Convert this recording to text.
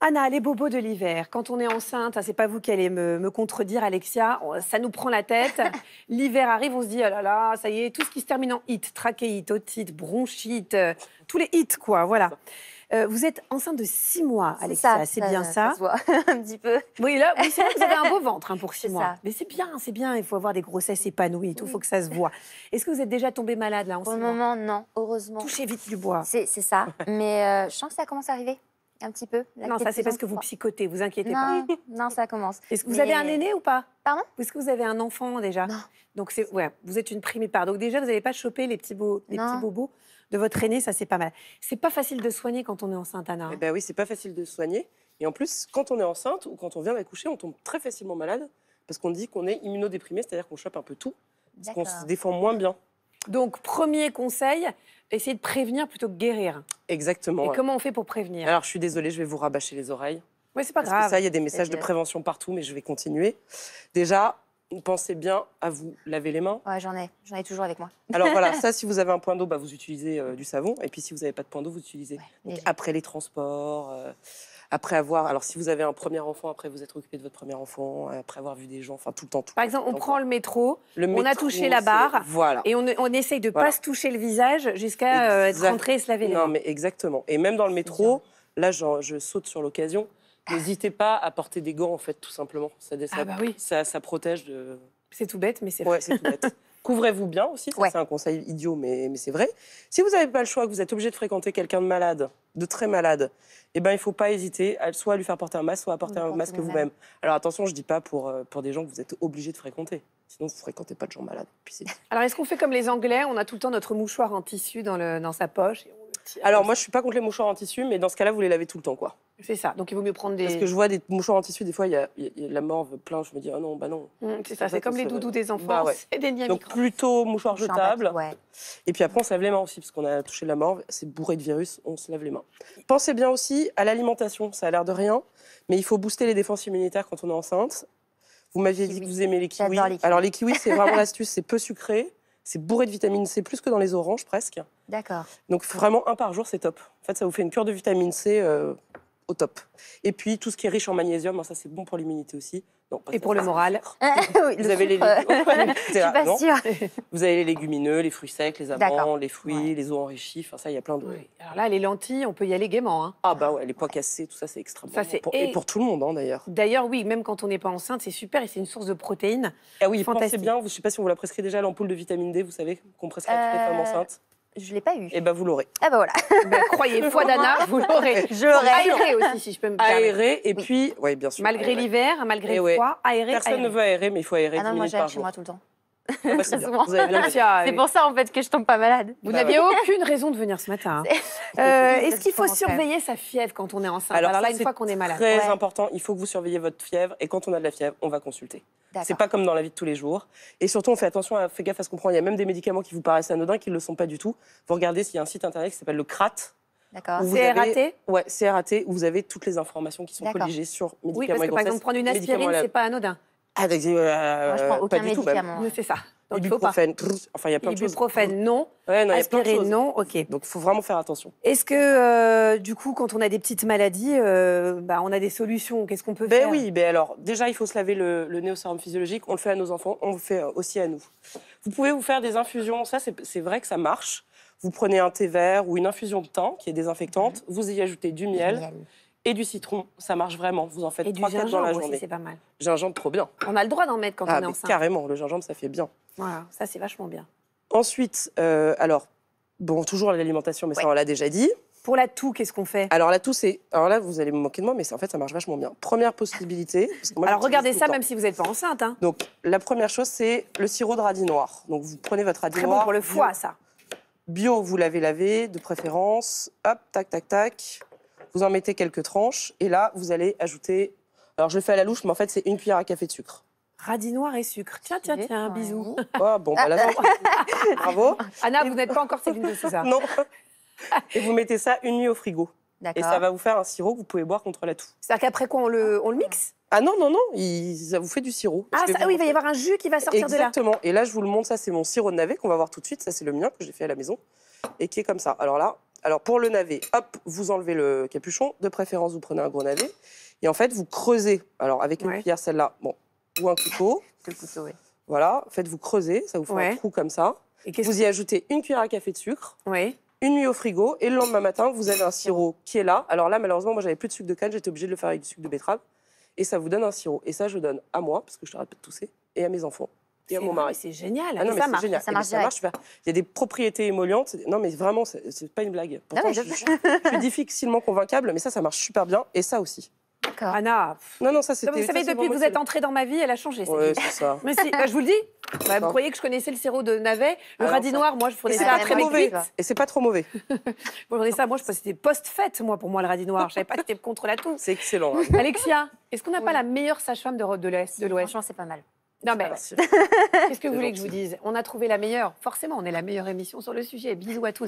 Anna, les bobos de l'hiver, quand on est enceinte, hein, c'est pas vous qui allez me, contredire, Alexia, ça nous prend la tête. l'hiver arrive, on se dit, oh là là, ça y est, tout ce qui se termine en hit, trachéite, otite, bronchite, euh, tous les hits, quoi, voilà. Euh, vous êtes enceinte de six mois, Alexia, c'est bien ça. ça se voit un petit peu. Oui, là, vous avez un beau ventre hein, pour 6 mois. Mais c'est bien, c'est bien, il faut avoir des grossesses épanouies, il faut que ça se voit. Est-ce que vous êtes déjà tombée malade là en Pour le moment, non, heureusement. Touchez vite du bois. C'est ça, mais euh, je sens que ça commence à arriver un petit peu. Non, ça c'est parce que vous psychotez, vous inquiétez pas. Non, ça commence. Est-ce que vous avez un aîné ou pas Pardon Est-ce que vous avez un enfant déjà Donc c'est ouais, vous êtes une primipare. Donc déjà vous n'allez pas choper les petits beaux, les petits bobos de votre aîné, ça c'est pas mal. C'est pas facile de soigner quand on est enceinte, Anna. Eh ben oui, c'est pas facile de soigner. Et en plus, quand on est enceinte ou quand on vient d'accoucher, on tombe très facilement malade parce qu'on dit qu'on est immunodéprimé, c'est-à-dire qu'on chope un peu tout, parce qu'on se défend moins bien. Donc premier conseil, essayer de prévenir plutôt que guérir. Exactement. Et comment on fait pour prévenir Alors, je suis désolée, je vais vous rabâcher les oreilles. Oui, c'est pas Parce Que ça, il y a des messages de prévention partout, mais je vais continuer. Déjà, pensez bien à vous laver les mains. Ouais, j'en ai, j'en ai toujours avec moi. Alors voilà, ça, si vous avez un point d'eau, bah, vous utilisez euh, du savon, et puis si vous n'avez pas de point d'eau, vous utilisez après les transports, euh, après avoir. Alors, si vous avez un premier enfant, après vous être occupé de votre premier enfant, après avoir vu des gens, enfin tout le temps. Tout Par exemple, on prend le métro, le on a touché la barre, voilà. et on, on essaye de ne pas se toucher le visage jusqu'à euh, être rentré et se laver les mains. Non, mais exactement. Et même dans le métro, là, je, je saute sur l'occasion. N'hésitez pas à porter des gants, en fait, tout simplement. Ça, ah bah oui. ça, ça protège de. C'est tout bête, mais c'est ouais, bête. Couvrez-vous bien aussi, c'est un conseil idiot, mais, c'est vrai. Si vous n'avez pas le choix, que vous êtes obligé de fréquenter quelqu'un de malade, de très malade, eh ben, il ne faut pas hésiter à, soit lui faire porter un masque, soit à porter un masque vous-même. Alors attention, je ne dis pas pour, euh, pour des gens que vous êtes obligé de fréquenter. Sinon, vous ne fréquentez pas de gens malades. Alors, est-ce qu'on fait comme les Anglais On a tout le temps notre mouchoir en tissu dans, sa poche. Alors, moi, je ne suis pas contre les mouchoirs en tissu, mais dans ce cas-là, vous les lavez tout le temps, quoi. C'est ça. Donc il vaut mieux prendre des. Parce que je vois des mouchoirs en tissu, des fois, il y a, la morve plein. Je me dis, ah non, bah non. Mm, c'est ça, c'est comme les doudous des bah enfants des Donc plutôt mouchoir jetable. Et puis après, on se lave les mains aussi, parce qu'on a touché la morve. C'est bourré de virus, on se lave les mains. Pensez bien aussi à l'alimentation. Ça a l'air de rien, mais il faut booster les défenses immunitaires quand on est enceinte. Vous m'aviez dit que vous aimez les kiwis. Alors les kiwis, c'est vraiment l'astuce, c'est peu sucré. C'est bourré de vitamine C, plus que dans les oranges presque. D'accord. Donc vraiment un par jour, c'est top. En fait, ça vous fait une cure de vitamine C euh, au top. Et puis tout ce qui est riche en magnésium, hein, ça c'est bon pour l'immunité aussi. et pour le moral. vous, avez les... vous avez les légumineux, les fruits secs, les amandes, les fruits, les eaux enrichies. Enfin, ça, il y a plein de. Alors là, les lentilles, on peut y aller gaiement. Hein. Ah, bah ouais, les pois cassés, tout ça, c'est extrêmement. bon. Et... pour tout le monde, hein, d'ailleurs. D'ailleurs, oui, même quand on n'est pas enceinte, c'est super et c'est une source de protéines. Ah oui, pensez bien, je ne sais pas si on vous la prescrit déjà, l'ampoule de vitamine D, vous savez, qu'on prescrit à toutes les femmes euh, enceintes. Je ne l'ai pas eu. Eh bien, vous l'aurez. Ah ben voilà. Ben, croyez, foi d'Anna, vous l'aurez. Je l'aurai. Aéré aussi, si je peux me permettre. Aéré, et mm. puis, oui, bien sûr. Malgré l'hiver, malgré eh le froid, ouais. Personne ne veut aérer, mais il faut aérer. Ah non, moi, j'aère chez moi tout le temps. Ah bah, c'est ah, pour ça en fait que je tombe pas malade. Vous bah n'aviez aucune raison de venir ce matin. Hein. Euh, est-ce qu'il faut surveiller sa fièvre quand on est enceinte Alors, Alors là, une fois qu'on est malade. Très important, il faut que vous surveillez votre fièvre et quand on a de la fièvre, on va consulter. C'est pas comme dans la vie de tous les jours. Et surtout, on fait attention, à, fait gaffe à ce qu'on prend. Il y a même des médicaments qui vous paraissent anodins, qui ne le sont pas du tout. Vous regardez s'il y a un site internet qui s'appelle le CRAT. D'accord. CRAT Ouais, CRAT, où vous avez toutes les informations qui sont colligées sur médicaments Oui, parce que par exemple, prendre une aspirine, c'est pas anodin avec, ah, euh, je prends euh, aucun médicament. C'est ça. Donc, faut enfin, il y a plein de non. non Aspirine, non. OK. Donc, il faut vraiment faire attention. Est-ce que, euh, du coup, quand on a des petites maladies, euh, bah, on a des solutions Qu'est-ce qu'on peut ben faire Oui, ben alors, déjà, il faut se laver le, le nez au sérum physiologique. On le fait à nos enfants, on le fait aussi à nous. Vous pouvez vous faire des infusions. Ça, c'est vrai que ça marche. Vous prenez un thé vert ou une infusion de thym qui est désinfectante. Mhm. Vous y ajoutez du miel et du citron, ça marche vraiment. Vous en faites trois, dans la journée. c'est pas mal. Gingembre, trop bien. On a le droit d'en mettre quand ah, on est enceinte. Carrément, le gingembre, ça fait bien. Voilà, ça c'est vachement bien. Ensuite, euh, alors, bon, toujours l'alimentation, mais ça on l'a déjà dit. Pour la toux, qu'est-ce qu'on fait Alors la toux, c'est. Alors là, vous allez me moquer de moi, mais en fait, ça marche vachement bien. Première possibilité. alors regardez ça, même si vous n'êtes pas enceinte. Hein. Donc la première chose, c'est le sirop de radis noir. Donc vous prenez votre radis noir. Très bon pour le foie, ça. Bio, vous l'avez lavé, de préférence. Hop, tac, tac, tac vous en mettez quelques tranches, et là, vous allez ajouter. Alors, je le fais à la louche, mais en fait, c'est une cuillère à café de sucre. Radis noir et sucre. Tiens, tiens, tiens, un bisou. Oh, bon, bah, la là, bravo. Anna, vous n'êtes pas encore Céline de ça Non. Et vous mettez ça une nuit au frigo. Et ça va vous faire un sirop que vous pouvez boire contre la toux. C'est-à-dire qu'après quoi, on le, on le ah. mixe Ah non, non, non, il, ça vous fait du sirop. Ah ça, oui, il va y avoir un jus qui va sortir de là. Exactement. Et là, je vous le montre, ça c'est mon sirop de navet qu'on va voir tout de suite. Ça c'est le mien que j'ai fait à la maison et qui est comme ça. Alors là, alors pour le navet, hop, vous enlevez le capuchon. De préférence, vous prenez un gros navet. Et en fait, vous creusez. Alors avec une cuillère, celle-là, bon, ou un couteau. Le couteau, oui. Voilà, faites-vous creuser, ça vous fait un trou comme ça. Et Vous y ajoutez une cuillère à café de sucre, Oui. une nuit au frigo, et le lendemain matin, vous avez un sirop qui est là. Alors là, malheureusement, moi, j'avais plus de sucre de canne, j'étais obligée de le faire avec du sucre de betterave. Et ça vous donne un sirop. Et ça, je donne à moi, parce que je t'arrête pas de tousser, et à mes enfants et C'est génial. ça, eh ben, marche, Il y a des propriétés émollientes. Non, mais vraiment, c'est pas une blague. je, suis difficilement convaincable, mais ça, ça marche super bien. Et ça aussi. Anna. Non, non, ça c'était. Vous savez, depuis que vous êtes entrée dans ma vie, elle a changé. Oui, c'est ça. Mais si, je vous le dis. Bah, vous croyez que je connaissais le sirop de navet, le radis noir, moi je prenais ça pas très mauvais. Et c'est pas trop mauvais. vous prenez ça, moi je pensais c'était post-fête, moi pour moi le radis noir. Je savais pas que c'était contre la toux. C'est excellent. Hein. Alexia, est-ce qu'on n'a pas la meilleure sage-femme de l'Ouest De l'Ouest, franchement, c'est pas mal. Non, ah mais bah, qu'est-ce que vous voulez que je vous dise On a trouvé la meilleure. Forcément, on est la meilleure émission sur le sujet. Bisous à tous.